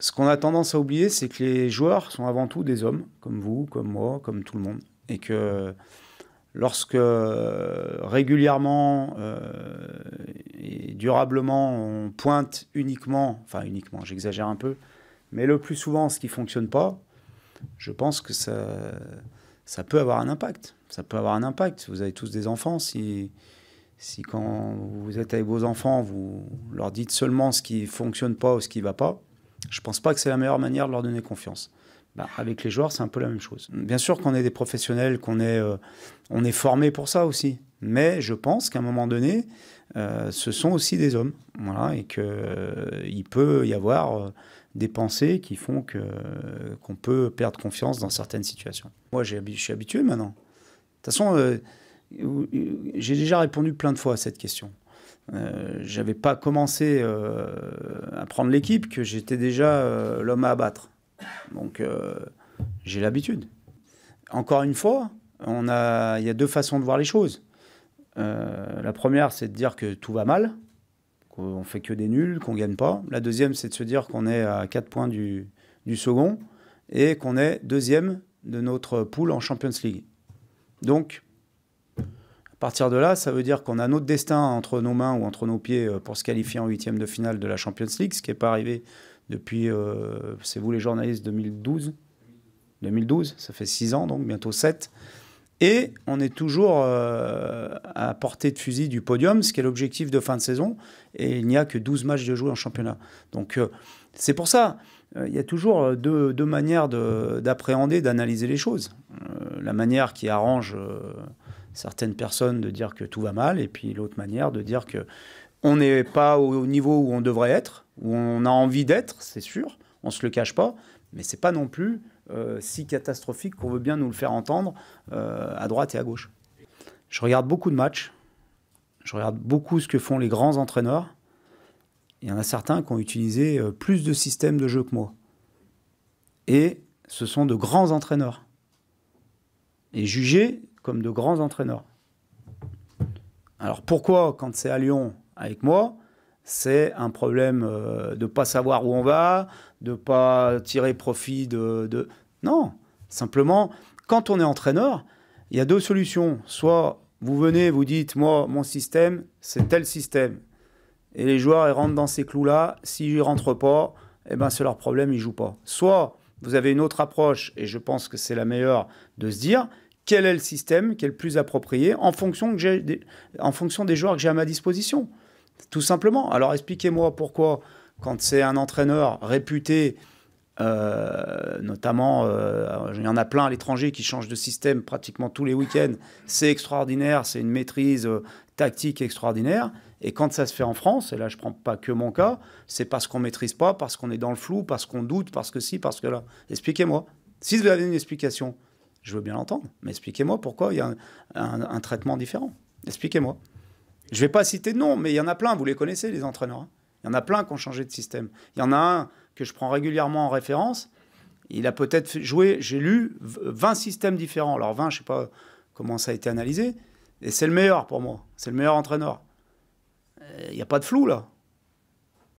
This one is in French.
ce qu'on a tendance à oublier, c'est que les joueurs sont avant tout des hommes, comme vous, comme moi, comme tout le monde. Et que lorsque euh, régulièrement euh, et durablement on pointe uniquement, enfin uniquement, j'exagère un peu, mais le plus souvent ce qui ne fonctionne pas, je pense que ça, ça peut avoir un impact. Ça peut avoir un impact. Vous avez tous des enfants. Si, si quand vous êtes avec vos enfants, vous leur dites seulement ce qui ne fonctionne pas ou ce qui ne va pas, je pense pas que c'est la meilleure manière de leur donner confiance. Bah, avec les joueurs, c'est un peu la même chose. Bien sûr qu'on est des professionnels, qu'on est, euh, on est formé pour ça aussi. Mais je pense qu'à un moment donné, euh, ce sont aussi des hommes. Voilà, et qu'il euh, peut y avoir des pensées qui font qu'on peut perdre confiance dans certaines situations. Moi, je suis habitué maintenant. De toute façon, j'ai déjà répondu plein de fois à cette question. Euh, j'avais pas commencé euh, à prendre l'équipe que j'étais déjà euh, l'homme à abattre. Donc j'ai l'habitude. Encore une fois, on a, il y a deux façons de voir les choses. la première, c'est de dire que tout va mal, qu'on fait que des nuls, qu'on gagne pas. La deuxième, c'est de se dire qu'on est à 4 points du, du second et qu'on est deuxième de notre poule en Champions League. Donc, partir de là, ça veut dire qu'on a notre destin entre nos mains ou entre nos pieds euh, pour se qualifier en huitième de finale de la Champions League, ce qui n'est pas arrivé depuis, euh, c'est vous les journalistes, 2012 2012, ça fait six ans, donc bientôt sept. Et on est toujours euh, à portée de fusil du podium, ce qui est l'objectif de fin de saison. Et il n'y a que douze matchs de jouer en championnat. Donc c'est pour ça, il y a toujours deux, manières d'appréhender, d'analyser les choses. la manière qui arrange certaines personnes de dire que tout va mal, et puis l'autre manière de dire que on n'est pas au niveau où on devrait être, où on a envie d'être, c'est sûr, on ne se le cache pas, mais c'est pas non plus euh, si catastrophique qu'on veut bien nous le faire entendre euh, à droite et à gauche. Je regarde beaucoup de matchs, je regarde beaucoup ce que font les grands entraîneurs. Il y en a certains qui ont utilisé euh, plus de systèmes de jeu que moi. Et ce sont de grands entraîneurs. Et juger, comme de grands entraîneurs. Alors pourquoi, quand c'est à Lyon avec moi, c'est un problème euh, de ne pas savoir où on va, de ne pas tirer profit de, Non, simplement, quand on est entraîneur, il y a deux solutions. Soit vous venez, vous dites, moi, mon système, c'est tel système. Et les joueurs, ils rentrent dans ces clous-là. S'ils ne rentrent pas, eh ben, c'est leur problème, ils ne jouent pas. Soit vous avez une autre approche, et je pense que c'est la meilleure, de se dire, quel est le système qui est le plus approprié en fonction, des, en fonction des joueurs que j'ai à ma disposition. Tout simplement. Alors expliquez-moi pourquoi, quand c'est un entraîneur réputé, euh, notamment, euh, il y en a plein à l'étranger qui change de système pratiquement tous les week-ends, c'est extraordinaire, c'est une maîtrise euh, tactique extraordinaire. Et quand ça se fait en France, et là je ne prends pas que mon cas, c'est parce qu'on ne maîtrise pas, parce qu'on est dans le flou, parce qu'on doute, parce que si, parce que là. Expliquez-moi. Si vous avez une explication, je veux bien l'entendre, mais expliquez-moi pourquoi il y a un, traitement différent. Expliquez-moi. Je ne vais pas citer de nom, mais il y en a plein, vous les connaissez, les entraîneurs. Hein. Il y en a plein qui ont changé de système. Il y en a un que je prends régulièrement en référence. Il a peut-être joué, j'ai lu 20 systèmes différents. Alors 20, je ne sais pas comment ça a été analysé. Et c'est le meilleur pour moi. C'est le meilleur entraîneur. Euh, il n'y a pas de flou là.